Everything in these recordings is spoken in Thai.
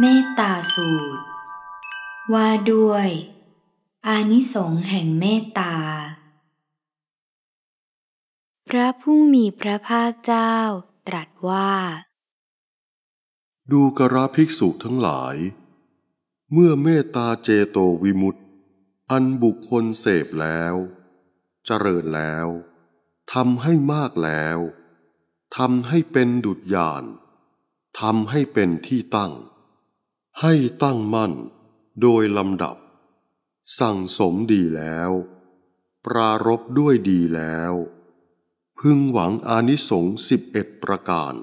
เมตตาสูตร ว่าด้วย อานิสงส์แห่งเมตตาพระผู้มีพระภาคเจ้าตรัสว่า ดูกระภิกษุทั้งหลาย เมื่อเมตตาเจโตวิมุตต์อันบุคคลเสพแล้ว เจริญแล้วทำให้มากแล้วทำให้เป็นดุจยานทำให้เป็นที่ตั้งให้ตั้งมั่น โดยลำดับ สั่งสมดีแล้ว ปรารบด้วยดีแล้ว พึงหวังอานิสงส์สิบเอ็ดประการ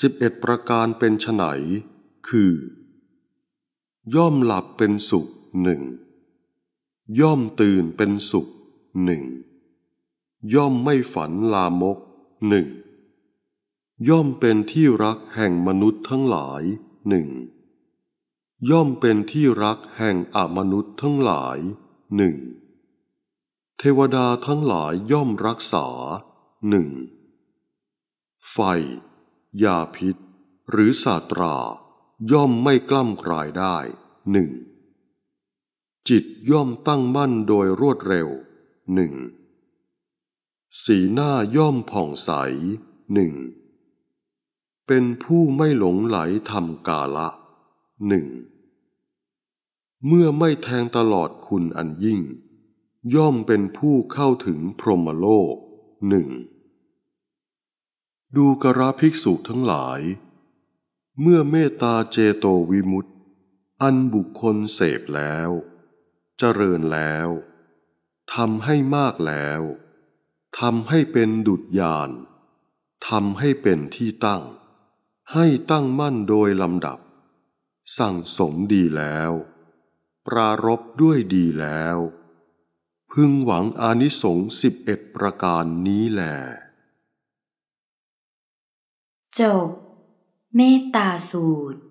สิบเอ็ดประการเป็นไฉนคือ ย่อมหลับเป็นสุขหนึ่งย่อมตื่นเป็นสุขหนึ่งย่อมไม่ฝันลามกหนึ่งย่อมเป็นที่รักแห่งมนุษย์ทั้งหลายหนึ่งย่อมเป็นที่รักแห่งอมนุษย์ทั้งหลายหนึ่งเทวดาทั้งหลายย่อมรักษาหนึ่งไฟยาพิษ หรือศาตราย่อมไม่กล้ำกลายได้หนึ่งจิตย่อมตั้งมั่นโดยรวดเร็วหนึ่งสีหน้าย่อมผ่องใสหนึ่งเป็นผู้ไม่หลงไหลทำกาละหนึ่งเมื่อไม่แทงตลอดคุณอันยิ่ง ย่อมเป็นผู้เข้าถึงพรหมโลกหนึ่งดูกระภิกษุทั้งหลาย เมื่อเมตตาเจโตวิมุตต์อันบุคคลเสพแล้ว เจริญแล้วทำให้มากแล้วทำให้เป็นดุจยานทำให้เป็นที่ตั้งให้ตั้งมั่นโดยลำดับ สั่งสมดีแล้ว ปรารบด้วยดีแล้ว พึงหวังอานิสงส์สิบเอ็ดประการนี้แหลจบเมตตาสูตร